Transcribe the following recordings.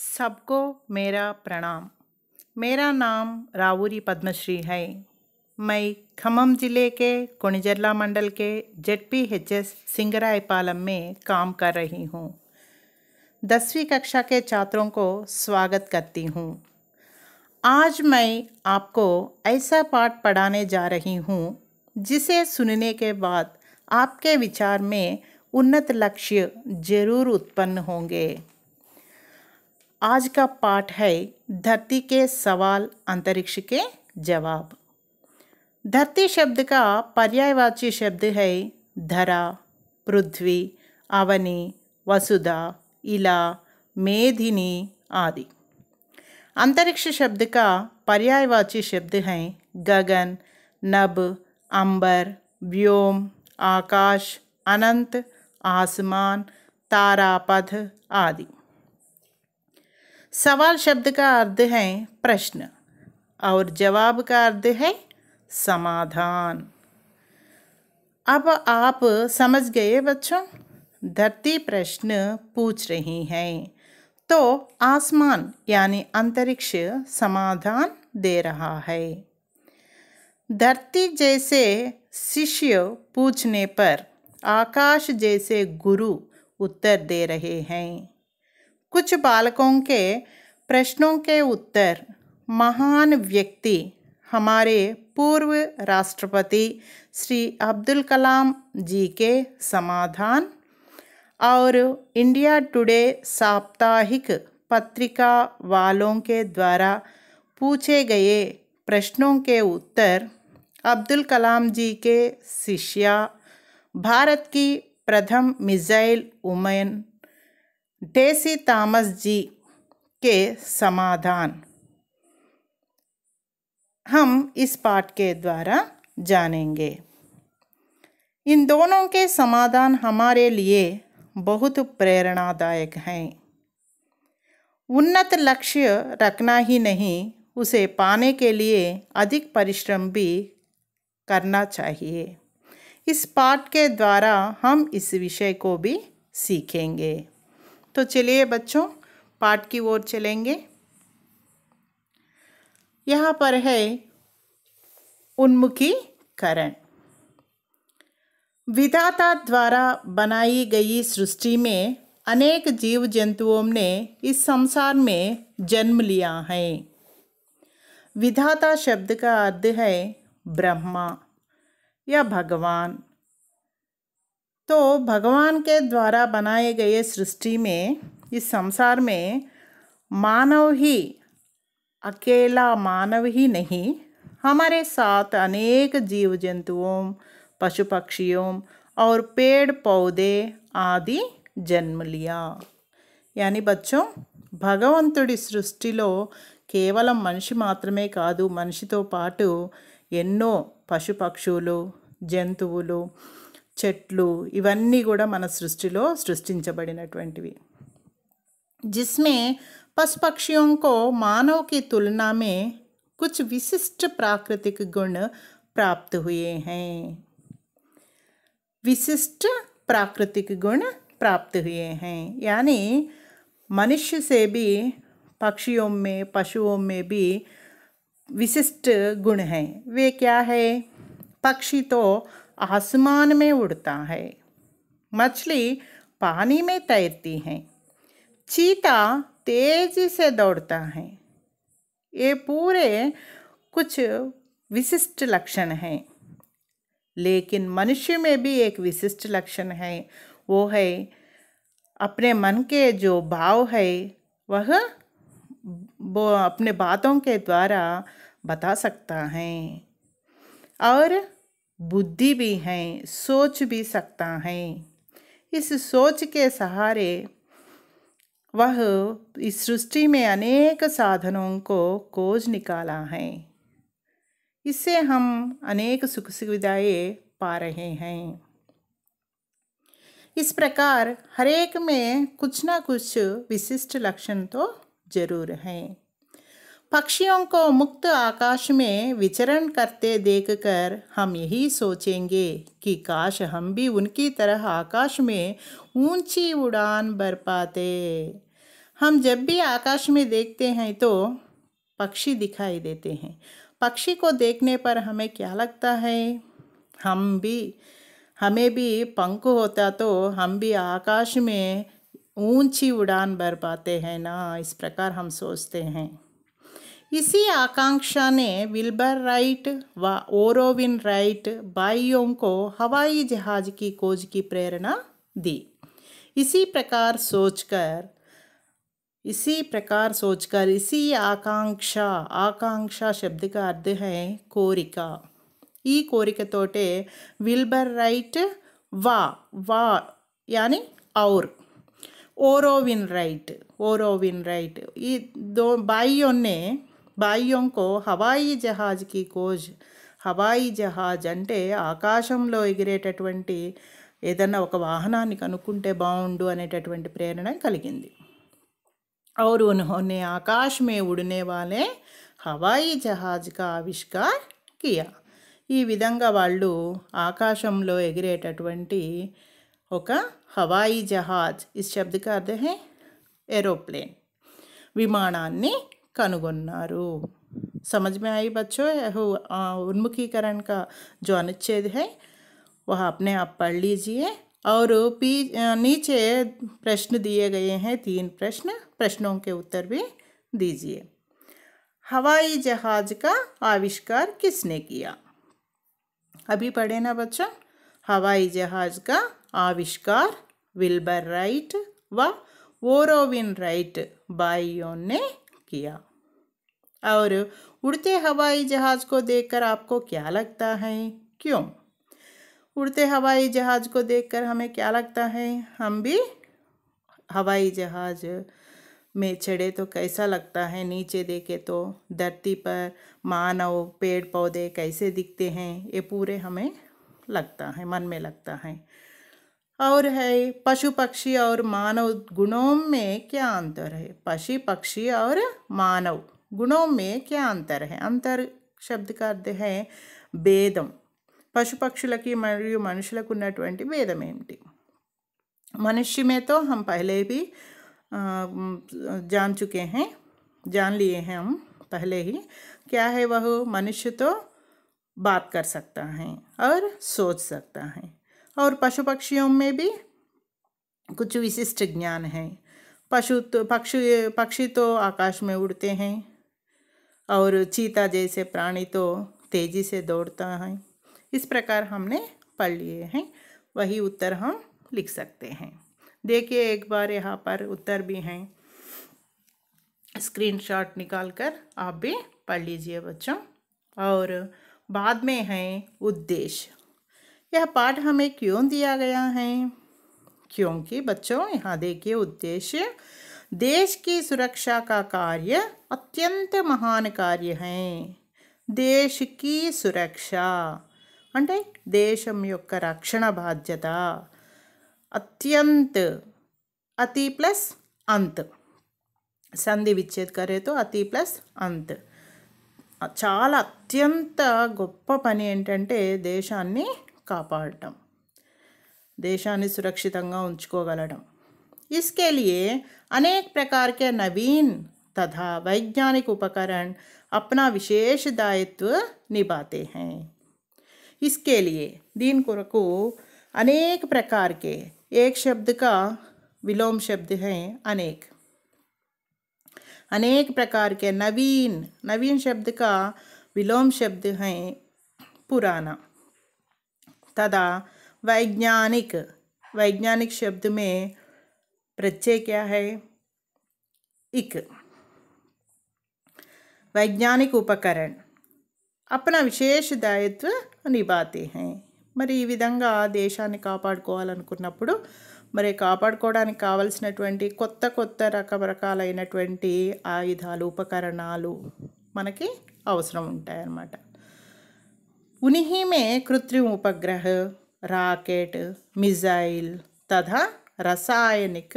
सबको मेरा प्रणाम मेरा नाम रावुरी पद्मश्री है मैं खम्मम जिले के कुणिजरला मंडल के पी एच एस सिंगरायपालम में काम कर रही हूँ दसवीं कक्षा के छात्रों को स्वागत करती हूँ आज मैं आपको ऐसा पाठ पढ़ाने जा रही हूँ जिसे सुनने के बाद आपके विचार में उन्नत लक्ष्य जरूर उत्पन्न होंगे आज का पाठ है धरती के सवाल अंतरिक्ष के जवाब धरती शब्द का पर्यायवाची शब्द है धरा पृथ्वी अवनी वसुधा इला मेधिनी आदि अंतरिक्ष शब्द का पर्यायवाची शब्द हैं गगन नभ अंबर व्योम आकाश अनंत आसमान तारापथ आदि सवाल शब्द का अर्थ है प्रश्न और जवाब का अर्थ है समाधान अब आप समझ गए बच्चों धरती प्रश्न पूछ रही हैं तो आसमान यानी अंतरिक्ष समाधान दे रहा है धरती जैसे शिष्य पूछने पर आकाश जैसे गुरु उत्तर दे रहे हैं कुछ बालकों के प्रश्नों के उत्तर महान व्यक्ति हमारे पूर्व राष्ट्रपति श्री अब्दुल कलाम जी के समाधान और इंडिया टुडे साप्ताहिक पत्रिका वालों के द्वारा पूछे गए प्रश्नों के उत्तर अब्दुल कलाम जी के शिष्या भारत की प्रथम मिसाइल उमैन डेसी तामस जी के समाधान हम इस पाठ के द्वारा जानेंगे इन दोनों के समाधान हमारे लिए बहुत प्रेरणादायक हैं उन्नत लक्ष्य रखना ही नहीं उसे पाने के लिए अधिक परिश्रम भी करना चाहिए इस पाठ के द्वारा हम इस विषय को भी सीखेंगे तो चलिए बच्चों पाठ की ओर चलेंगे यहाँ पर है उन्मुखीकरण विधाता द्वारा बनाई गई सृष्टि में अनेक जीव जंतुओं ने इस संसार में जन्म लिया है विधाता शब्द का अर्थ है ब्रह्मा या भगवान तो भगवान के द्वारा बनाए गए सृष्टि में इस संसार में मानव ही अकेला मानव ही नहीं हमारे साथ अनेक जीव जंतुओं पशु पक्षियों और पेड़ पौधे आदि जन्म लिया यानी बच्चों భగవంతుడి సృష్టిలో కేవలం మనిషి మాత్రమే కాదు మనిషితో పాటు ఎన్నో పశుపక్షులు జంతువులు చెట్లు ఇవన్నీ కూడా सृष्टि సృష్టిలో సృష్టించబడినటువంటివి जिसमें पशु पक्षियों को मानव की तुलना में कुछ विशिष्ट प्राकृतिक गुण प्राप्त हुए हैं विशिष्ट प्राकृतिक गुण प्राप्त हुए हैं यानी मनुष्य से भी पक्षियों में पशुओं में भी विशिष्ट गुण हैं वे क्या है पक्षी तो आसमान में उड़ता है मछली पानी में तैरती हैं चीता तेजी से दौड़ता है ये पूरे कुछ विशिष्ट लक्षण हैं लेकिन मनुष्य में भी एक विशिष्ट लक्षण है वो है अपने मन के जो भाव है वह वो अपने बातों के द्वारा बता सकता है और बुद्धि भी हैं सोच भी सकता है इस सोच के सहारे वह इस सृष्टि में अनेक साधनों को खोज निकाला है इससे हम अनेक सुख सुविधाएं पा रहे हैं इस प्रकार हरेक में कुछ ना कुछ विशिष्ट लक्षण तो जरूर हैं पक्षियों को मुक्त आकाश में विचरण करते देखकर हम यही सोचेंगे कि काश हम भी उनकी तरह आकाश में ऊंची उड़ान भर पाते हम जब भी आकाश में देखते हैं तो पक्षी दिखाई देते हैं पक्षी को देखने पर हमें क्या लगता है हम भी हमें भी पंख होता तो हम भी आकाश में ऊंची उड़ान भर पाते हैं ना इस प्रकार हम सोचते हैं इसी आकांक्षा ने विल्बर राइट व ओरोविन राइट बाइयों को हवाई जहाज की खोज की प्रेरणा दी इसी प्रकार सोचकर इसी प्रकार सोचकर इसी आकांक्षा आकांक्षा शब्द का अर्थ है कोरिका ई कोरिक तोटे विल्बर राइट वा वा यानी और ओरोविन राइट ओरोविन राइट ये दो बाइयों ने బాయ్యం కో హవాయి జహాజ్కి కోజ్ హవాయి జహాజ్ అంటే ఆకాశంలో ఎగిరేటటువంటి ఏదన్నా ఒక వాహనాన్ని కనుక్కుంటే బాగుండు అనేటటువంటి ప్రేరణ కలిగింది और उन्होंने ఆకాశ్ మే ఉడనే హవాయి జహాజ్ కా ఆవిష్కార్ కియా ఈ విధంగా వాళ్ళు ఆకాశంలో ఎగిరేటటువంటి ఒక హవాయి జహాజ్ ఇస్ శబ్దకార్థ హే ఏరోప్లేన్ విమానాన్ని కనుగొన్నారు समझ में आई बच्चों उन्मुखीकरण का जो अनुच्छेद है वह अपने आप पढ़ लीजिए और पी नीचे प्रश्न दिए गए हैं तीन प्रश्न प्रश्नों के उत्तर भी दीजिए हवाई जहाज का आविष्कार किसने किया अभी पढ़े ना बच्चों हवाई जहाज का आविष्कार विल्बर राइट व ओरोविन राइट बाइयों ने किया और उड़ते हवाई जहाज़ को देखकर आपको क्या लगता है क्यों उड़ते हवाई जहाज़ को देखकर हमें क्या लगता है हम भी हवाई जहाज़ में चढ़े तो कैसा लगता है नीचे देखे तो धरती पर मानव पेड़ पौधे कैसे दिखते हैं ये पूरे हमें लगता है मन में लगता है और है पशु पक्षी और मानव गुणों में क्या अंतर है पशु पक्षी और मानव गुणों में क्या अंतर है अंतर शब्द का अर्थ है भेदम पशु पक्षुल की मरी मनुष्य को भेदमेंट मनुष्य में तो हम पहले भी जान चुके हैं जान लिए हैं हम पहले ही क्या है वह मनुष्य तो बात कर सकता है और सोच सकता है और पशु पक्षियों में भी कुछ विशिष्ट ज्ञान है पशु तो पक्षी पक्षी तो आकाश में उड़ते हैं और चीता जैसे प्राणी तो तेज़ी से दौड़ता है इस प्रकार हमने पढ़ लिए हैं वही उत्तर हम लिख सकते हैं देखिए एक बार यहाँ पर उत्तर भी हैं स्क्रीनशॉट कर आप भी पढ़ लीजिए बच्चों और बाद में हैं उद्देश्य यह पाठ हमें क्यों दिया गया है क्योंकि बच्चों यहाँ देखिए उद्देश्य देश की सुरक्षा का कार्य अत्यंत महान कार्य है देश की सुरक्षा अटे देश रक्षण बाध्यता अत्यंत अति प्लस अंत संधि विच्छेद करे तो अति प्लस अंत चाल अत्यंत गोपनी देशा का पाळటం देशांनी सुरक्षितంగా उंच को 갈టం ইস্কে লিয়ে আনেক প্রকার কে নবীন তথা বৈজ্ঞানিক উপকরণ apna বিশেষ দায়িত্ব নিবাতে হ্যায় ইসকে লিয়ে দিন কো কো আনেক প্রকার কে এক শব্দ কা বিলোম শব্দ হ্যায় আনেক আনেক প্রকার কে নবীন নবীন শব্দ কা বিলোম শব্দ হ্যায় পুরানা तदा वैज्ञानिक वैज्ञानिक शब्द में प्रत्यय क्या है इक वैज्ञानिक उपकरण अपना విశేష దాయత్వ నిబాతే హై మరి ఈ విధంగా దేశాన్ని కాపాడుకోవాలనుకున్నప్పుడు మరి కాపాడుకోవడానికి కావలసినటువంటి కొత్త కొత్త రకరకాలైనటువంటి ఆయుధాలు ఉపకరణాలు మనకి అవసరం ఉంటాయన్నమాట उन्हीं में कृत्रिम उपग्रह रॉकेट मिसाइल तथा रासायनिक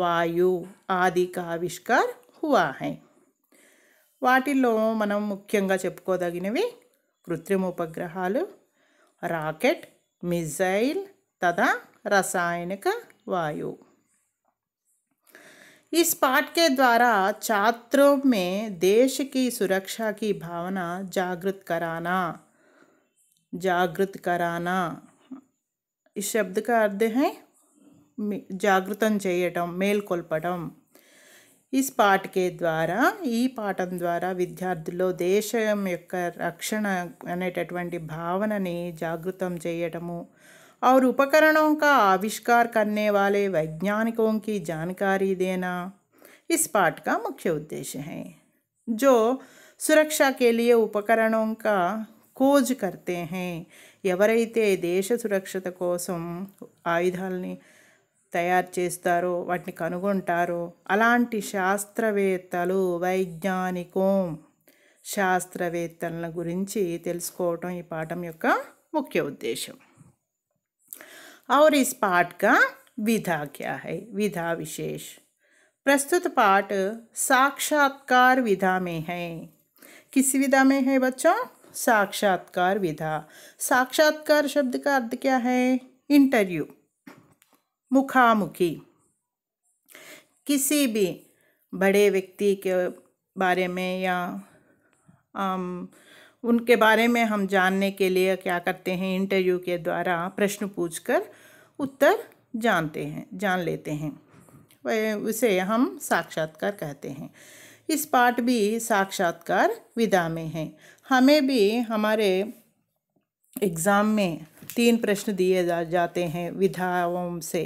वायु आदि का आविष्कार हुआ है वाटो मन मुख्यदी कृत्रिम उपग्रह राकेट मिसाइल तथा रासायनिक वायु इस पाठ के द्वारा छात्रों में देश की सुरक्षा की भावना जागृत कराना जागृत कराना इस शब्द का अर्थ है चेयट చేయటం इस ఈ के द्वारा द्वारा పాఠం ద్వారా విద్యార్థుల్లో దేశం యొక్క రక్షణ అనేటటువంటి భావనని जागृत చేయటము और उपकरणों का आविष्कार करने वाले वैज्ञानिकों की जानकारी देना इस पाठ का मुख्य उद्देश्य है जो सुरक्षा के लिए उपकरणों का अंकोज करते हैं एवरते देश सुरक्षत कोसम आयुधाल तैयारो वाटारो अला शास्त्रवे वैज्ञानिक शास्त्रवे गुरी तेसम पाठ मुख्य उद्देश्य और इस पाठ का विधा क्या है विधा विशेष प्रस्तुत पाठ साक्षात्कार विधा में है किस विधा में है बच्चों साक्षात्कार विधा साक्षात्कार शब्द का अर्थ क्या है इंटरव्यू मुखामुखी किसी भी बड़े व्यक्ति के बारे में या आम, उनके बारे में हम जानने के लिए क्या करते हैं इंटरव्यू के द्वारा प्रश्न पूछकर उत्तर जानते हैं जान लेते हैं उसे हम साक्षात्कार कहते हैं इस पाठ भी साक्षात्कार विधा में है हमें भी हमारे एग्ज़ाम में तीन प्रश्न दिए जा जाते हैं विधाओं से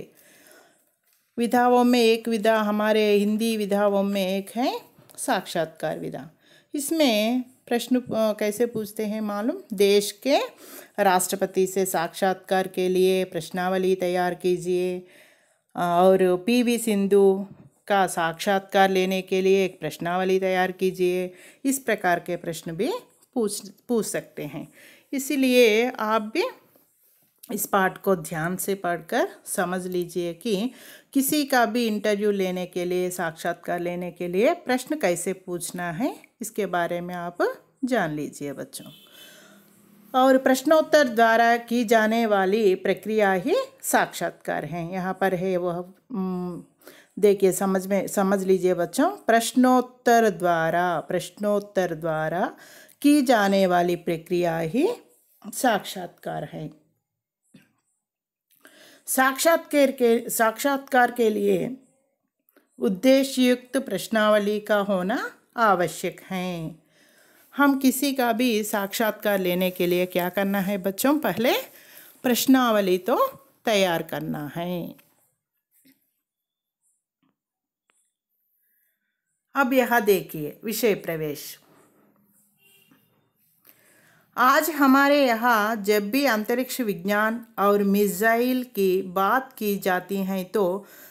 विधाओं में एक विधा हमारे हिंदी विधाओं में एक है साक्षात्कार विधा इसमें प्रश्न कैसे पूछते हैं मालूम देश के राष्ट्रपति से साक्षात्कार के लिए प्रश्नावली तैयार कीजिए और पीवी सिंधु का साक्षात्कार लेने के लिए एक प्रश्नावली तैयार कीजिए इस प्रकार के प्रश्न भी पूछ पूछ सकते हैं इसीलिए आप भी इस पाठ को ध्यान से पढ़कर समझ लीजिए कि किसी का भी इंटरव्यू लेने के लिए साक्षात्कार लेने के लिए प्रश्न कैसे पूछना है इसके बारे में आप जान लीजिए बच्चों और प्रश्नोत्तर द्वारा की जाने वाली प्रक्रिया ही साक्षात्कार है यहाँ पर है वह देखिए समझ में समझ लीजिए बच्चों प्रश्नोत्तर द्वारा प्रश्नोत्तर द्वारा की जाने वाली प्रक्रिया ही साक्षात्कार है साक्षात्कार के साक्षात्कार के लिए उद्देश्ययुक्त प्रश्नावली का होना आवश्यक है हम किसी का भी साक्षात्कार लेने के लिए क्या करना है बच्चों पहले प्रश्नावली तो तैयार करना है अब यह देखिए विषय प्रवेश आज हमारे यहाँ जब भी अंतरिक्ष विज्ञान और मिसाइल की बात की जाती है तो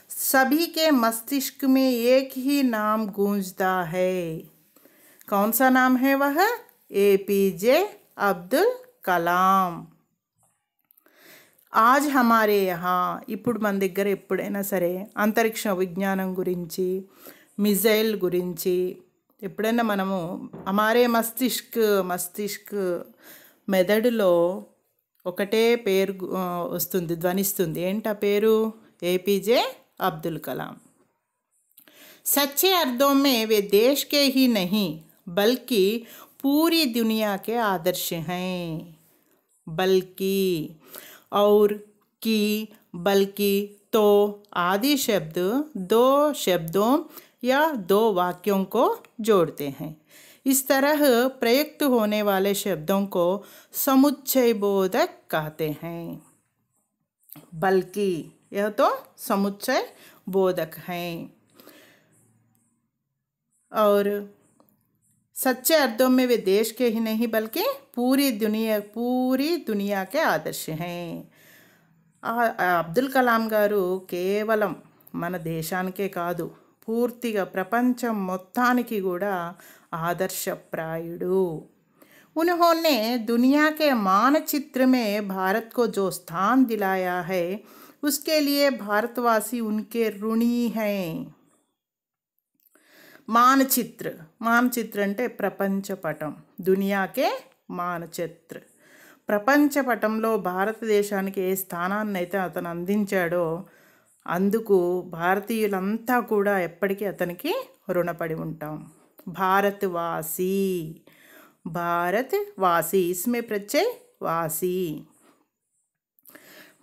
सभी के मस्तिष्क में एक ही नाम गूंजता है कौन सा नाम है वह ए पी जे अब्दुल कलाम आज हमारे यहाँ इपड़ मन दर ఎప్పుడైనా सर अंतरिक्ष विज्ञान गुरी మిజైల్ గురించి ఎప్పుడైనా మనము అమారే మస్తిష్క్ మస్తిష్క్ మెదడులో ఒకటే పేరు వస్తుంది ధ్వనిస్తుంది ఏంటి ఆ పేరు ఏపీజే అబ్దుల్ కలాం సచ్చే అర్థం మే వే దేశ్ కే హీ నహి బల్కి పూరి దునియాకే ఆదర్శ హై బల్కి ఔర్ కి బల్కి తో ఆది శబ్ద దో శబ్దం या दो वाक्यों को जोड़ते हैं इस तरह प्रयुक्त होने वाले शब्दों को समुच्चय बोधक कहते हैं बल्कि यह तो समुच्चय बोधक हैं और सच्चे अर्थों में वे देश के ही नहीं बल्कि पूरी दुनिया पूरी दुनिया के आदर्श हैं कलाम गारू గారు मन देशान के కాదు పూర్తిగా ప్రపంచం మొత్తానికి కూడా ఆదర్శప్రాయుడు उन्होंने దునియాకే మానచిత్రమే मानचित्र में भारत को जो स्थान दिलाया है उसके लिए भारतवासी మానచిత్ర మానచిత్ర అంటే ప్రపంచపటం దునియాకే మానచిత్ర ప్రపంచపటంలో భారతదేశానికి ఏ స్థానాన్ని అయితే అతను అందించాడో అందుకు భారతీయులంతా కూడా ఎప్పటికీ అతనికి రుణపడి ఉంటాం భారత్ వాసి భారత్ వాసి ఇస్మే ప్రత్యయ వాసి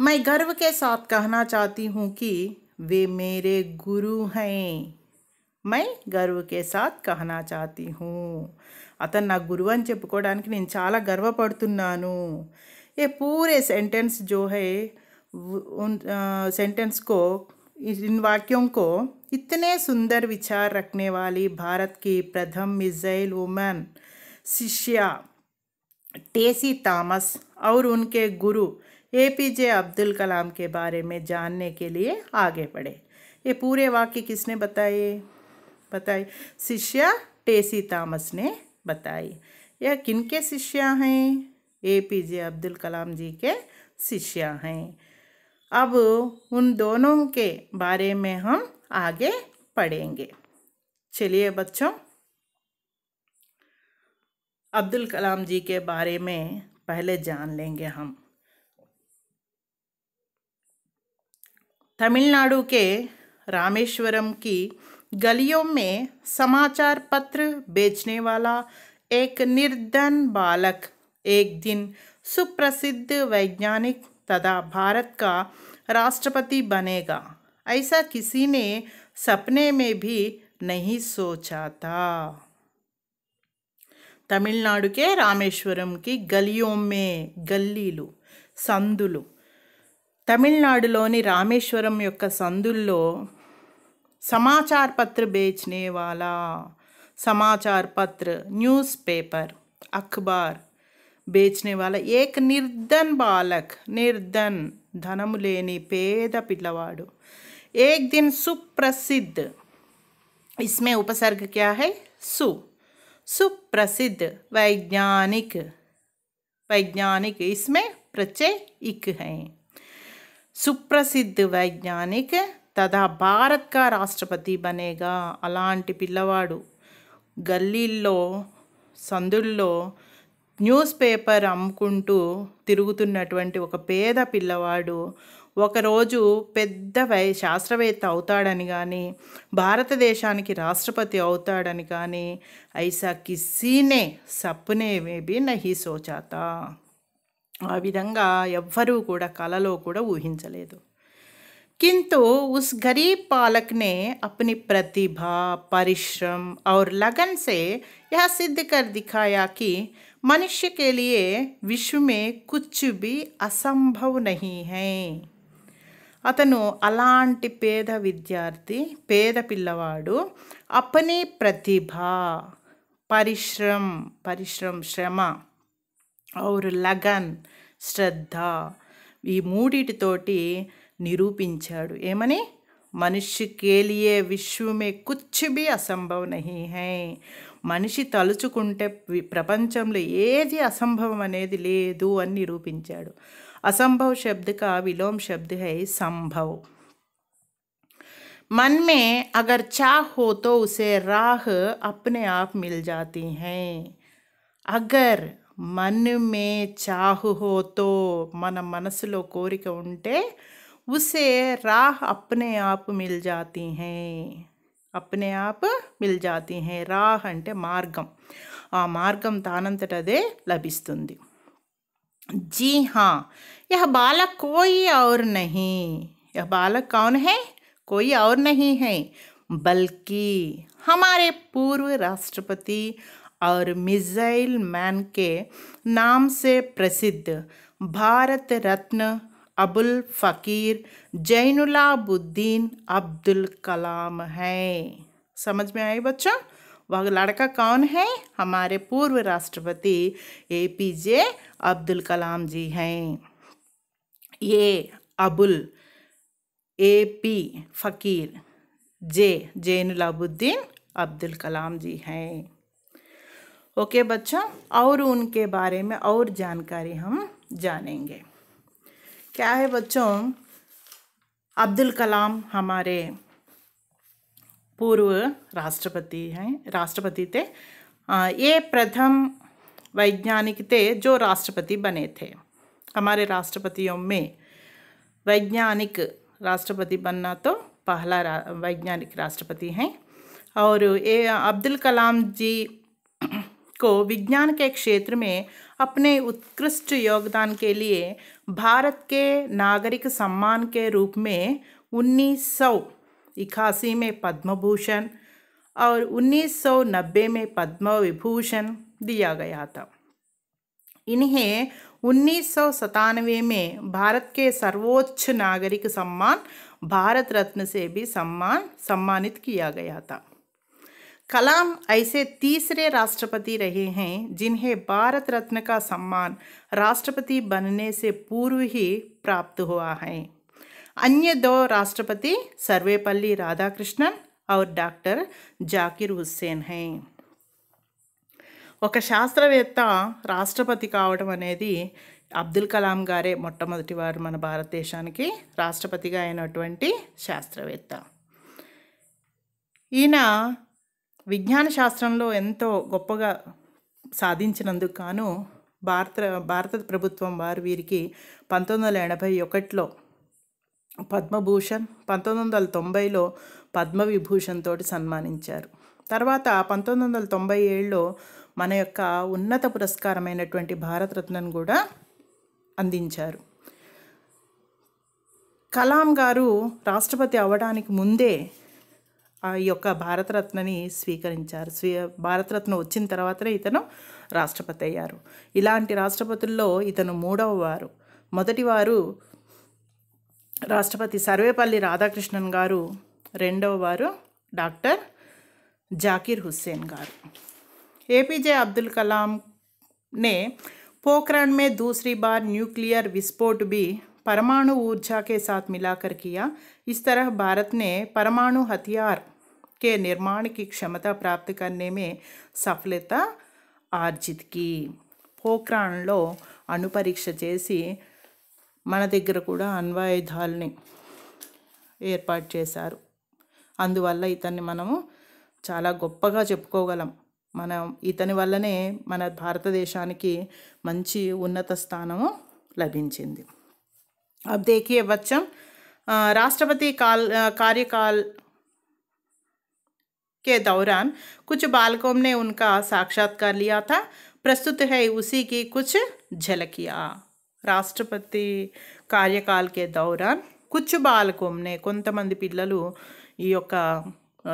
మై గర్వకే సాత్ కహనా कहना హూ కి వే మేరే గురు హై మై గర్వకే సాత్ కహనా చాతీ హూ అతను నా గురువు అని చెప్పుకోవడానికి నేను చాలా గర్వపడుతున్నాను ఏ పూరే సెంటెన్స్ జో హై उन सेंटेंस को इन वाक्यों को इतने सुंदर विचार रखने वाली भारत की प्रथम मिसाइल वुमेन शिष्या टेसी तामस और उनके गुरु ए पी जे अब्दुल कलाम के बारे में जानने के लिए आगे बढ़े ये पूरे वाक्य किसने बताए बताए शिष्या टेसी तामस ने बताई यह किनके शिष्या हैं ए पी जे अब्दुल कलाम जी के शिष्या हैं अब उन दोनों के बारे में हम आगे पढ़ेंगे चलिए बच्चों अब्दुल कलाम जी के बारे में पहले जान लेंगे हम तमिलनाडु के रामेश्वरम की गलियों में समाचार पत्र बेचने वाला एक निर्धन बालक एक दिन सुप्रसिद्ध वैज्ञानिक तथा भारत का राष्ट्रपति बनेगा ऐसा किसी ने सपने में भी नहीं सोचा था तमिलनाडु के रामेश्वरम की गलियों में गल्लीलू संदुलु रामेश्वरम రామేశ్వరం యొక్క समाचार पत्र बेचने वाला समाचार पत्र न्यूज पेपर अखबार बेचने वाला एक निर्धन बालक निर्धन ధనము లేని పేద పిల్లవాడు ఏక్ దిన్ సుప్రసిద్ధ इसमें उपसर्ग क्या है सु सुप्रसिद्ध वैज्ञानिक वैज्ञानिक इसमें प्रत्यय इक है सुप्रसिद्ध वैज्ञानिक तथा भारत का राष्ट्रपति बनेगा అలాంటి పిల్లవాడు गली सो న్యూస్ పేపర్ అమ్ముకుంటూ తిరుగుతున్నటువంటి ఒక పేద పిల్లవాడు ఒకరోజు పెద్ద వై శాస్త్రవేత్త అవుతాడని కానీ భారతదేశానికి రాష్ట్రపతి అవుతాడని కానీ ఐసా కిస్సీనే సప్పునే మేబీ నహి సోచాత ఆ విధంగా ఎవ్వరూ కూడా కలలో కూడా ఊహించలేదు किंतु ఉస్ గరీబ్ పాలక్నే అప్ని ప్రతిభ పరిశ్రమ ఔర్ లగన్సే యా సిద్ధికర్ దిఖాయాకి मनुष्य के लिए विश्व में कुछ भी असंभव नहीं है అతను అలాంటి పేద విద్యార్థి పేద పిల్లవాడు అపని ప్రతిభ పరిశ్రమ్ పరిశ్రమ శ్రమ ఔర్ లగన్ శ్రద్ధ ఈ మూడిటితోటి నిరూపించాడు ఏమని మనిషి కేలియే విశ్వమే కుచ్చి భీ అసంభవ్ హై మనిషి తలుచుకుంటే ప్రపంచంలో ఏది అసంభవం అనేది లేదు అని నిరూపించాడు అసంభవ్ శబ్ద కా విలోమ శబ్ద హై సంభవ్ మన్ మే అగర్ చా హోతో ఉసే రాహ్ అప్నే ఆప్ మిల్ జాతి హై అగర్ మన్ మే में హోతో మన మనసులో కోరిక ఉంటే ఉసే రాహ్ అప్నే ఆప్ మిల్ జాతి హై अपने आप मिल जाती हैं राह अंटे मार्गम आ मार्गम तानदे लभिस्टी जी हाँ यह बालक कोई और नहीं यह बालक कौन है कोई और नहीं है बल्कि हमारे पूर्व राष्ट्रपति और मिसाइल मैन के नाम से प्रसिद्ध भारत रत्न अबुल फ़कीर जैनलाबुद्दीन अब्दुल कलाम हैं समझ में आए बच्चों वह लड़का कौन है हमारे पूर्व राष्ट्रपति ए पी जे अब्दुल कलाम जी हैं ये अबुल ए पी फ़कीर जे जैनलाबुद्दीन अब्दुल कलाम जी हैं ओके बच्चों और उनके बारे में और जानकारी हम जानेंगे क्या है बच्चों अब्दुल कलाम हमारे पूर्व राष्ट्रपति हैं राष्ट्रपति थे ये प्रथम वैज्ञानिक थे जो राष्ट्रपति बने थे हमारे राष्ट्रपतियों में वैज्ञानिक राष्ट्रपति बनना तो पहला रा, वैज्ञानिक राष्ट्रपति हैं और ये अब्दुल कलाम जी को विज्ञान के क्षेत्र में अपने उत्कृष्ट योगदान के लिए भारत के नागरिक सम्मान के रूप में उन्नीस सौ इक्यासी में पद्म भूषण और 1990 में पद्म विभूषण दिया गया था इन्हें उन्नीस में भारत के सर्वोच्च नागरिक सम्मान भारत रत्न से भी सम्मान सम्मानित किया गया था कलाम ऐसे तीसरे राष्ट्रपति रहे हैं जिन्हें भारत रत्न का सम्मान राष्ट्रपति बनने से पूर्व ही प्राप्त हुआ है अन्य दो राष्ट्रपति सर्वेपल्ली राधाकृष्णन और डॉक्टर जाकिर हुसैन हैं ఒక శాస్త్రవేత్త రాష్ట్రపతి కావడం అనేది అబ్దుల్ కలాం గారే మొట్టమొదటి వారు మన భారతదేశానికి రాష్ట్రపతిగా అయినటువంటి శాస్త్రవేత్త ఈయన విజ్ఞాన శాస్త్రంలో ఎంతో గొప్పగా సాధించినందుకు గాను భారత భారత ప్రభుత్వం వారు వీరికి పంతొమ్మిది వందల ఎనభై ఒకటిలో పద్మభూషణ్ పంతొమ్మిది వందల తొంభైలో పద్మవిభూషణ్ తోటి సన్మానించారు తర్వాత పంతొమ్మిది వందల తొంభై ఏడులో మన యొక్క ఉన్నత పురస్కారమైనటువంటి భారతరత్నం కూడా అందించారు కలాం గారు రాష్ట్రపతి అవ్వడానికి ముందే ఈ యొక్క భారతరత్నని స్వీకరించారు స్వీ భారతరత్న వచ్చిన తర్వాతనే ఇతను రాష్ట్రపతి అయ్యారు ఇలాంటి రాష్ట్రపతుల్లో ఇతను మూడవ వారు మొదటివారు రాష్ట్రపతి సర్వేపల్లి రాధాకృష్ణన్ గారు రెండవ వారు డాక్టర్ జాకీర్ హుస్సేన్ గారు ఏపీజే అబ్దుల్ కలాంనే पोखरण మే दूसरी బార్ న్యూక్లియర్ విస్ఫోట్ బి పరమాణు ఊర్జాకే సాత్ మిలాకర్ కియా किया इस భారత్నే పరమాణు ने के निर्माण క్షమత क्षमता प्राप्त करने में పోక్రాన్లో అణుపరీక్ష చేసి మన దగ్గర కూడా అణ్వాయుధాలని ఏర్పాటు చేశారు అందువల్ల ఇతన్ని మనము చాలా గొప్పగా చెప్పుకోగలం మనం ఇతని వల్లనే మన భారతదేశానికి మంచి ఉన్నత స్థానము లభించింది అబ్ దేఖియే బచ్చం రాష్ట్రపతి కాల్ కార్యకాల్ के दौरान कुछ बालकों ने उनका साक्षात्कार लिया था प्रस्तुत है उसी की कुछ झलकिया राष्ट्रपति कार्यकाल के दौरान कुछ बालकों ने ఈ पिलू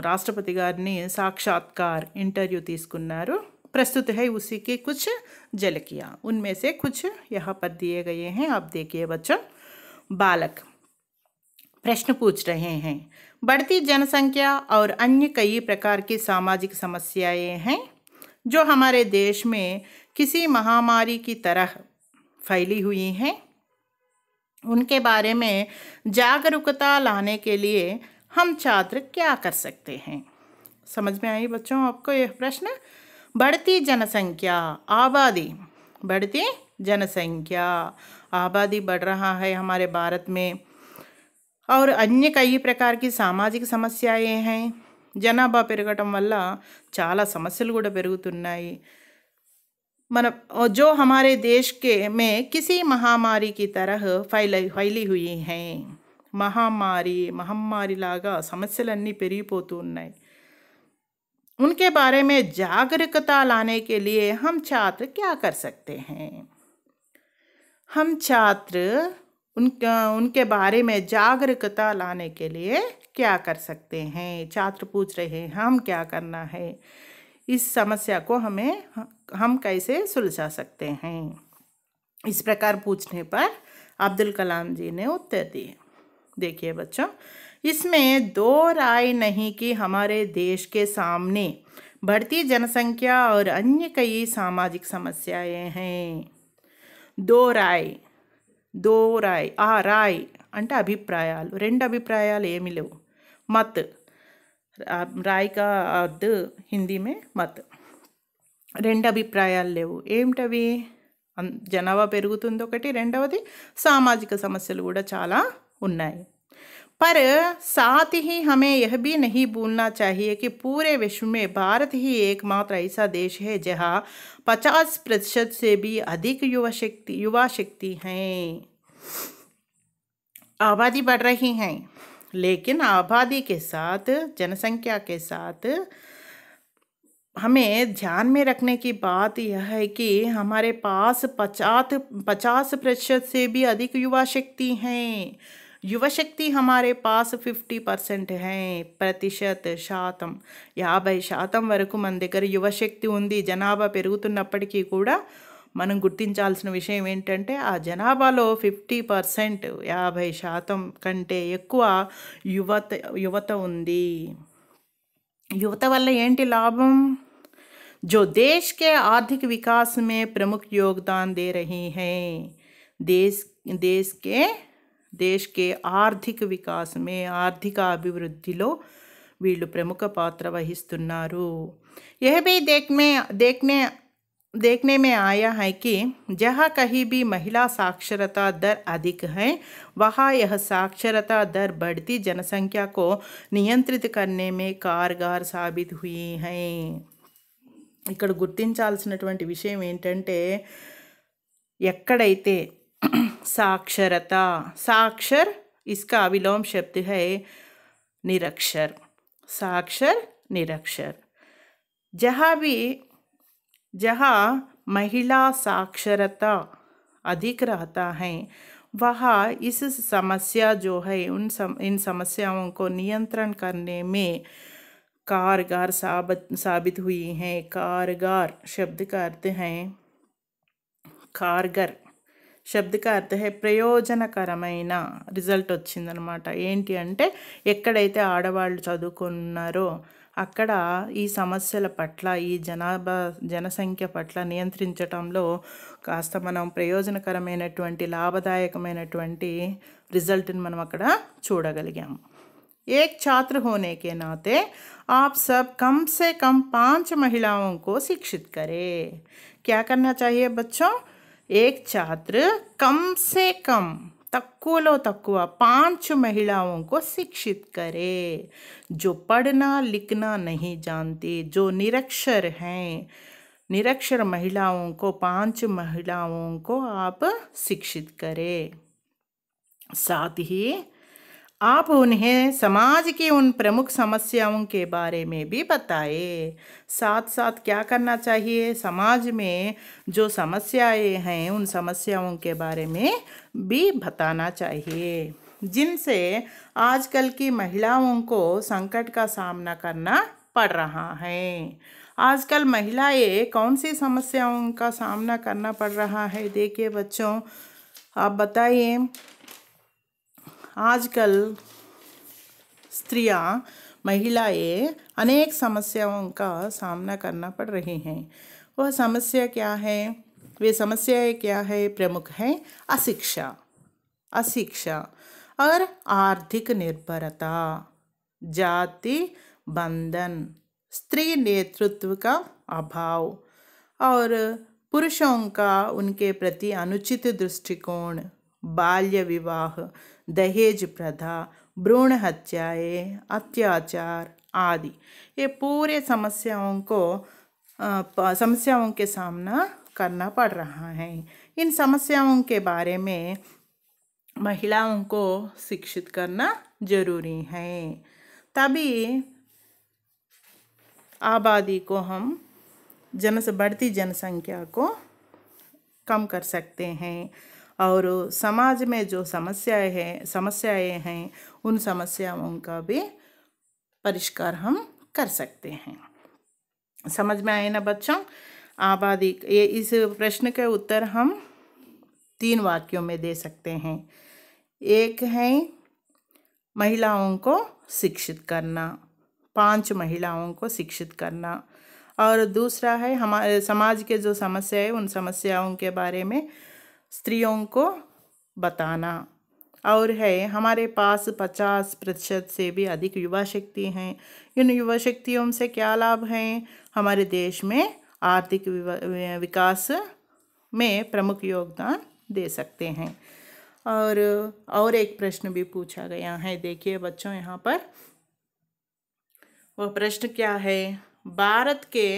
राष्ट्रपति गार साक्षात्कार इंटरव्यू తీసుకున్నారు प्रस्तुत है उसी के कुछ झलकिया उनमें से कुछ यहाँ पर दिए गए हैं आप देखिए बच्चों बालक प्रश्न पूछ रहे हैं बढ़ती जनसंख्या और अन्य कई प्रकार की सामाजिक समस्याएं हैं जो हमारे देश में किसी महामारी की तरह फैली हुई हैं उनके बारे में जागरूकता लाने के लिए हम छात्र क्या कर सकते हैं समझ में आई बच्चों आपको यह प्रश्न बढ़ती जनसंख्या आबादी बढ़ती जनसंख्या आबादी बढ़ रहा है हमारे भारत में और अन्य कई प्रकार की सामाजिक समस्याएं हैं जनाभा पेरगट वाल చాలా समस्या मन जो हमारे देश के में किसी महामारी की तरह फैल फैली हुई हैं महामारी महामारी लागा समस्या पेरीपोतनाई उनके बारे में जागरूकता लाने के लिए हम छात्र क्या कर सकते हैं हम छात्र उन उनके बारे में जागरूकता लाने के लिए क्या कर सकते हैं छात्र पूछ रहे हैं हम क्या करना है इस समस्या को हमें हम कैसे सुलझा सकते हैं इस प्रकार पूछने पर अब्दुल कलाम जी ने उत्तर दिए देखिए बच्चों इसमें दो राय नहीं कि हमारे देश के सामने बढ़ती जनसंख्या और अन्य कई सामाजिक समस्याएं हैं दो राय దో ఆ రాయ్ అంటే అభిప్రాయాలు రెండు అభిప్రాయాలు ఏమి లేవు మత్ రాయ్ కా అర్ధ హిందీ మే మత్ రెండు అభిప్రాయాలు లేవు ఏమిటవి జనాభా పెరుగుతుంది ఒకటి రెండవది సామాజిక సమస్యలు కూడా చాలా ఉన్నాయి पर साथ ही हमें यह भी नहीं भूलना चाहिए कि पूरे विश्व में भारत ही एकमात्र ऐसा देश है जहां 50 प्रतिशत से भी अधिक युवा शक्ति युवा शक्ति हैं आबादी बढ़ रही हैं लेकिन आबादी के साथ जनसंख्या के साथ हमें ध्यान में रखने की बात यह है कि हमारे पास पचास पचास प्रतिशत से भी अधिक युवा शक्ति हैं యువశక్తి हमारे पास 50% हैं प्रतिशत శాతం 50 శాతం వరకు మన దగ్గర యువశక్తి ఉంది జనాభా పెరుగుతున్నప్పటికీ కూడా మనం గుర్తించాల్సిన విషయం ఏంటంటే ఆ జనాభాలో 50% 50 శాతం కంటే ఎక్కువ యువత యువత ఉంది యువత వల్ల ఏంటి లాభం జో దేశ కే ఆర్థిక વિકાસ మే ప్రముఖ योगदान दे रहे हैं देश देश के దేశ కే ఆర్థిక వికాసమే ఆర్థికావివృద్ధిలో వీళ్ళు ప్రముఖ పాత్ర వహిస్తున్నారు. ఈవే దేఖమే దేఖనే దేఖనే మే ఆయా హై కి జహా కహీ బి మహిళా సాక్షరత దర్ అధిక హై వహా యహ సాక్షరత దర్ బడ్తి జనసంఖ్య కో నియంత్రిత కర్నే మే కార్గర్ సాబిత్ హుయీ హై. ఇక్కడ గుర్తించాల్సినటువంటి విషయం ఏంటంటే ఎక్కడైతే साक्षरता साक्षर इसका अविलोम शब्द है निरक्षर साक्षर निरक्षर जहाँ भी जहाँ महिला साक्षरता अधिक रहता है वहाँ इस समस्या जो है उन सम इन समस्याओं को नियंत्रण करने में कारगर साबित साबित हुई हैं कारगर शब्द करते हैं कारगर శబ్దిక అర్థ ప్రయోజనకరమైన రిజల్ట్ వచ్చిందనమాట ఏంటి అంటే ఎక్కడైతే ఆడవాళ్ళు చదువుకున్నారో అక్కడ ఈ సమస్యల పట్ల ఈ జనాభా జనసంఖ్య పట్ల నియంత్రించటంలో కాస్త మనం ప్రయోజనకరమైనటువంటి లాభదాయకమైనటువంటి రిజల్ట్ని మనం అక్కడ చూడగలిగాము ఏక్ ఛాత్ర హోనేకే నాతే ఆప్ సబ్ కమ్సే कम పాంచ कम శిక్షిత్ కరే को शिक्षित బచ్చో एक छात्र कम से कम तक तक पांच महिलाओं को शिक्षित करे जो पढ़ना लिखना नहीं जानती जो निरक्षर हैं निरक्षर महिलाओं को पांच महिलाओं को आप शिक्षित करें साथ ही आप उन्हें समाज की उन प्रमुख समस्याओं के बारे में भी बताएं साथ साथ क्या करना चाहिए समाज में जो समस्याएं हैं उन समस्याओं के बारे में भी बताना चाहिए जिनसे आजकल की महिलाओं को संकट का सामना करना पड़ रहा है आजकल महिलाएं कौन सी समस्याओं का सामना करना पड़ रहा है देखिए बच्चों आप बताइए आजकल स्त्रियां महिलाएं अनेक समस्याओं का सामना करना पड़ रही हैं वह समस्या क्या है वे समस्याएं क्या है प्रमुख है अशिक्षा अशिक्षा और आर्थिक निर्भरता जाति बंधन स्त्री नेतृत्व का अभाव और पुरुषों का उनके प्रति अनुचित दृष्टिकोण बाल्य विवाह दहेज प्रथा भ्रूण हत्याएं अत्याचार आदि ये पूरे समस्याओं को समस्याओं के सामना करना पड़ रहा है इन समस्याओं के बारे में महिलाओं को शिक्षित करना जरूरी है तभी आबादी को हम जन बढ़ती जनसंख्या को कम कर सकते हैं और समाज में जो समस्याएं हैं समस्याएं हैं उन समस्याओं का भी परिष्कार हम कर सकते हैं समझ में आए ना बच्चों आबादी ये इस प्रश्न के उत्तर हम तीन वाक्यों में दे सकते हैं एक है महिलाओं को शिक्षित करना पांच महिलाओं को शिक्षित करना और दूसरा है हमारे समाज के जो समस्या है उन समस्याओं के बारे में स्त्रियों को बताना और है हमारे पास पचास प्रतिशत से भी अधिक युवा शक्ति हैं इन युवा शक्तियों से क्या लाभ हैं हमारे देश में आर्थिक विकास में प्रमुख योगदान दे सकते हैं और और एक प्रश्न भी पूछा गया है देखिए बच्चों यहाँ पर वह प्रश्न क्या है भारत के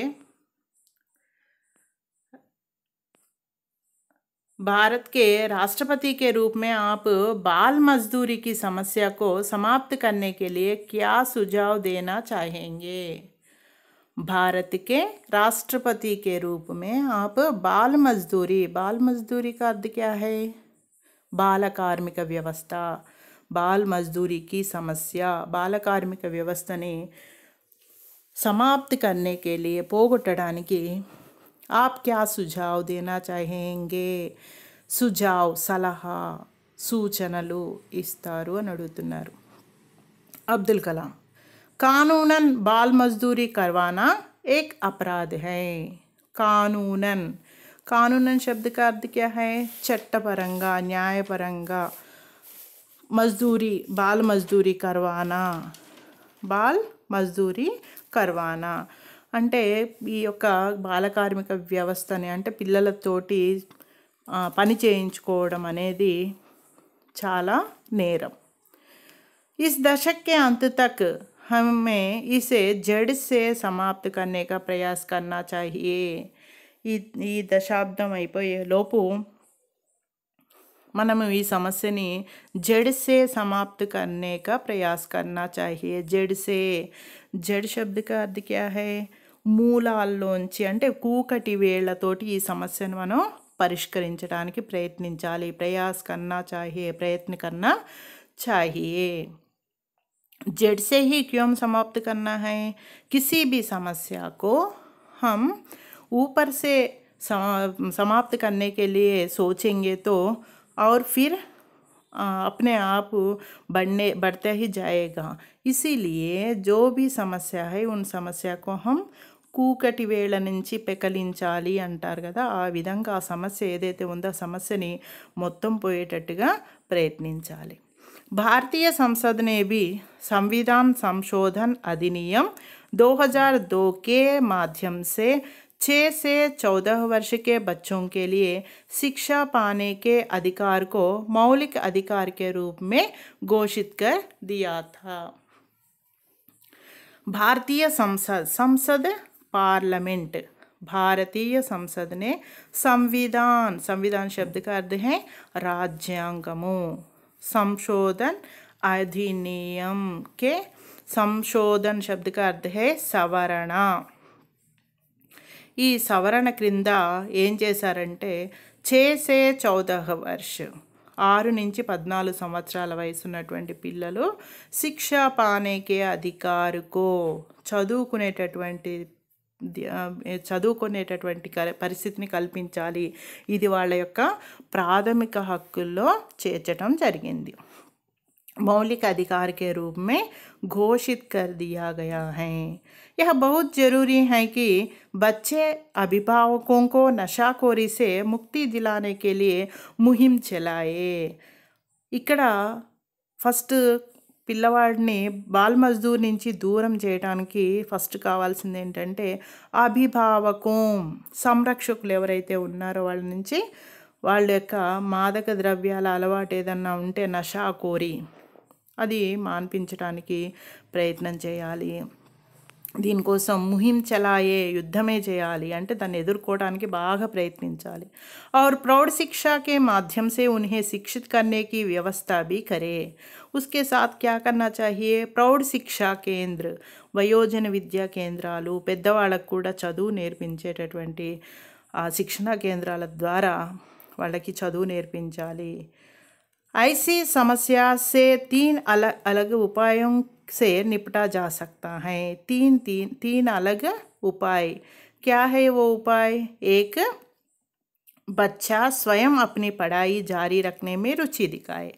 भारत के राष्ट्रपति के रूप में आप बाल मजदूरी की समस्या को समाप्त करने के लिए क्या सुझाव देना चाहेंगे भारत के राष्ट्रपति के रूप में आप बाल मजदूरी बाल मजदूरी का अर्थ क्या है बाल कार्मिक व्यवस्था बाल मजदूरी की समस्या बाल कार्मिक व्यवस्था ने समाप्त करने के लिए की आप क्या సుజావ్ దేనా చాహేంగే సుజావ్ సలహా సూచనలు ఇస్తారు అని అడుగుతున్నారు అబ్దుల్ కలాం కానూనన్ బాల్ మజ్దూరీ కర్వానా ఏక్ అపరాధ్ హై కానూనన్ కానూనన్ శబ్ద का अर्थ क्या है చట్టపరంగా న్యాయపరంగా मजदूरी बाल मजदूरी करवाना बाल मजदूरी करवाना అంటే ఈ యొక్క బాలకార్మిక వ్యవస్థని అంటే పిల్లలతోటి పని చేయించుకోవడం అనేది చాలా నేరం इस దశకే అంత తక్ హమే ఇసే జడ్సే సమాప్తి से समाप्त ప్రయాస్ కన్నా చాహియే ఈ ఈ దశాబ్దం అయిపోయే లోపు మనము ఈ సమస్యని జడ్సే సమాప్తి करने का प्रयास करना జడ్సే జడ్ శబ్దిక का अर्थ मूला మూలాల్లోంచి అంటే वे तो समस्या मन परष्कटा పరిష్కరించడానికి ప్రయత్నించాలి प्रयास कना चाहिए प्रयत्न करना चाहिए जेड से ही क्यों समाप्त करना है किसी भी समस्या को हम ऊपर से समाप्त करने के लिए सोचेंगे तो और फिर अपने आप बढ़ने बढ़ते ही जाएगा इसीलिए जो भी समस्या है उन समस्या को हम कू कटि वेळानंची पेकलించాలి ಅಂತാർ거든 ಆ ವಿಧಂಗ ಆ ಸಮಸ್ಯೆ ಏನಾದ್ರೂ ಉಂದ ಆ ಸಮಸ್ಯನಿ ಮೊತ್ತಂ ಪೋಯೆಟ್ಟಟ್ಟಗ ಪ್ರಯತ್ನించాలి ಭಾರತೀಯ ಸಂಸದನೇಬಿ ಸಂವಿಧಾನ ಸಂಶೋಧನ ಅದಿನಿಯಂ 2002 ಕೆ ಮಾಧ್ಯಂಸೆ 6 ಸೇ 14 ವರ್ಷಕೆ ಬಚ್ಚೋಂಕೆ ಲಿಯೇ ಶಿಕ್ಷಾ ಪಾನೇಕೆ ಅಧಿಕಾರಕೋ ಮೌಲಿಕ ಅಧಿಕಾರಕೆ ರೂಪಮೆ ಘೋಷಿತ್ಕ ದಿಯಾತಾ ಭಾರತೀಯ ಸಂಸದ ಸಂಸದ పార్లమెంట్ भारतीय संसद ने संविधान संविधान शब्द का अर्थ है राज्यांगमो संशोधन अधिनियम के సంశోధన్ శబ్దక అర్థ సవరణ ఈ సవరణ క్రింద ఏం చేశారంటే చేసే చౌదహ వర్ష్ ఆరు నుంచి పద్నాలుగు సంవత్సరాల వయసు ఉన్నటువంటి పిల్లలు శిక్ష పానేకే అధికారుకో చదువుకునేటటువంటి చదువుకునేటటువంటి పరిస్థితిని కల్పించాలి ఇది వాళ్ళ యొక్క ప్రాథమిక హక్కుల్లో చేర్చటం జరిగింది మౌలిక అధికార కే రూపమే ഘോഷਿਤ కర్ దియా గయా హై యహ బహుత్ జరూరీ హై కి బచ్చే అబిపావకోం కో నషా కోరీ సే ముక్తి దिलाనే కే liye ముహిమ్ చలాయే ఇక్కడ ఫస్ట్ పిల్లవాడిని బాల్ మజ్దూర్ నుంచి దూరం చేయడానికి ఫస్ట్ కావాల్సింది ఏంటంటే అభిభావకం సంరక్షకులు ఎవరైతే ఉన్నారో వాళ్ళ నుంచి వాళ్ళ యొక్క మాదక ద్రవ్యాల అలవాటు ఏదన్నా ఉంటే నషాకోరి అది మాన్పించడానికి ప్రయత్నం చేయాలి దీనికోసం ముహిం చలాయే యుద్ధమే చేయాలి అంటే దాన్ని ఎదుర్కోవడానికి బాగా ప్రయత్నించాలి ఆర్ ప్రౌఢ शिक्षा మాధ్యమసే ఉన్హే శిక్షిత్ उन्हें వ్యవస్థ करने కరే ఉస్కే సాత్ క్యా కన్నా చాహియే ప్రౌఢ శిక్షా కేంద్ర వయోజన విద్యా కేంద్రాలు పెద్దవాళ్ళకు కూడా చదువు నేర్పించేటటువంటి ఆ శిక్షణ కేంద్రాల ద్వారా వాళ్ళకి చదువు నేర్పించాలి ఐసీ సమస్య సే తీన్ అల అలగ ఉపాయం से निपटा जा सकता है तीन तीन तीन अलग उपाय क्या है वो उपाय एक बच्चा स्वयं अपनी पढ़ाई जारी रखने में रुचि दिखाए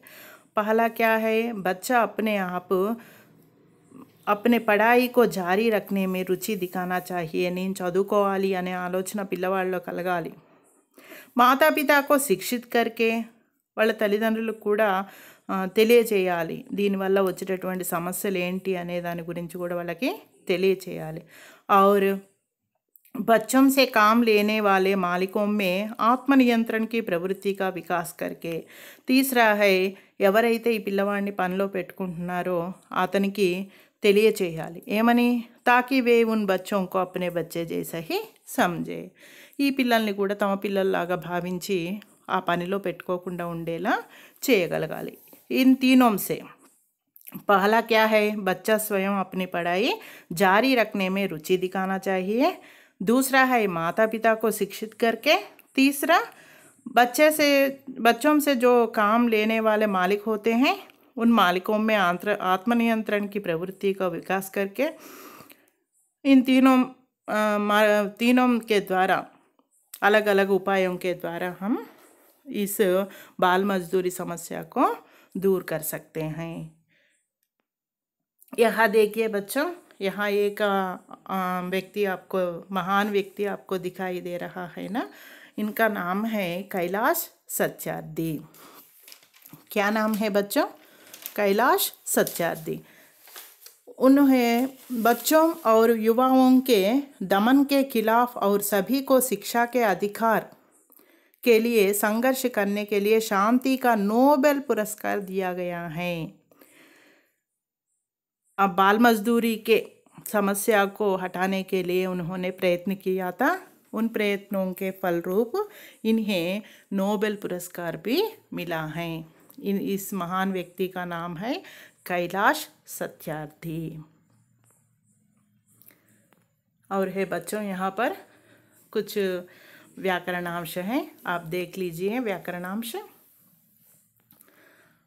पहला क्या है बच्चा अपने आप अपने पढ़ाई को जारी रखने में रुचि दिखाना चाहिए నేను अने आलोचना पिलवाड़ों कल माता पिता को शिक्षित करके वाल కూడా తెలియచేయాలి దీనివల్ల వచ్చేటటువంటి సమస్యలు ఏంటి అనే దాని గురించి కూడా వాళ్ళకి తెలియచేయాలి और బచ్చం से काम వాళ్ళే वाले मालिकों में ఆత్మనియంత్రణ की प्रवृत्ति का ఎవరైతే ఈ పిల్లవాడిని పనిలో పెట్టుకుంటున్నారో అతనికి తెలియచేయాలి ఏమని తాకి వే ఉన్ బచ్చోంకో కోపనే బచ్చే జేసహి సంజే ఈ పిల్లల్ని కూడా తమ పిల్లల్లాగా భావించి ఆ పనిలో పెట్టుకోకుండా ఉండేలా చేయగలగాలి इन तीनों से पहला क्या है बच्चा स्वयं अपनी पढ़ाई जारी रखने में रुचि दिखाना चाहिए दूसरा है माता पिता को शिक्षित करके तीसरा बच्चे से बच्चों से जो काम लेने वाले मालिक होते हैं उन मालिकों में आंत्र आत्मनियंत्रण की प्रवृत्ति का विकास करके इन तीनों आ, तीनों के द्वारा अलग अलग उपायों के द्वारा हम इस बाल मजदूरी समस्या को दूर कर सकते हैं यहाँ देखिए बच्चों यहाँ एक व्यक्ति आपको महान व्यक्ति आपको दिखाई दे रहा है ना इनका नाम है कैलाश सत्यार्थी क्या नाम है बच्चों कैलाश सत्यार्थी उन्हें बच्चों और युवाओं के दमन के खिलाफ और सभी को शिक्षा के अधिकार के लिए संघर्ष करने के लिए शांति का नोबेल पुरस्कार दिया गया है अब बाल मजदूरी के समस्या को हटाने के लिए उन्होंने प्रयत्न किया था उन प्रयत्नों के फलरूप इन्हें नोबेल पुरस्कार भी मिला है इन इस महान व्यक्ति का नाम है कैलाश सत्यार्थी और है बच्चों यहाँ पर कुछ व्याकरणांश हैं आप देख लीजिए व्याकरणांश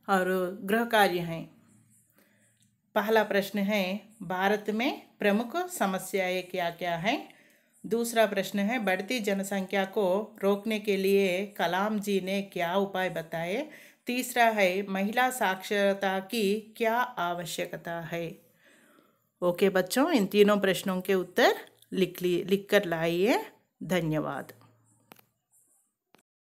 और गृह कार्य हैं पहला प्रश्न है भारत में प्रमुख समस्याएं क्या क्या हैं दूसरा प्रश्न है बढ़ती जनसंख्या को रोकने के लिए कलाम जी ने क्या उपाय बताए तीसरा है महिला साक्षरता की क्या आवश्यकता है ओके बच्चों इन तीनों प्रश्नों के उत्तर लिख ली लिख कर लाइए धन्यवाद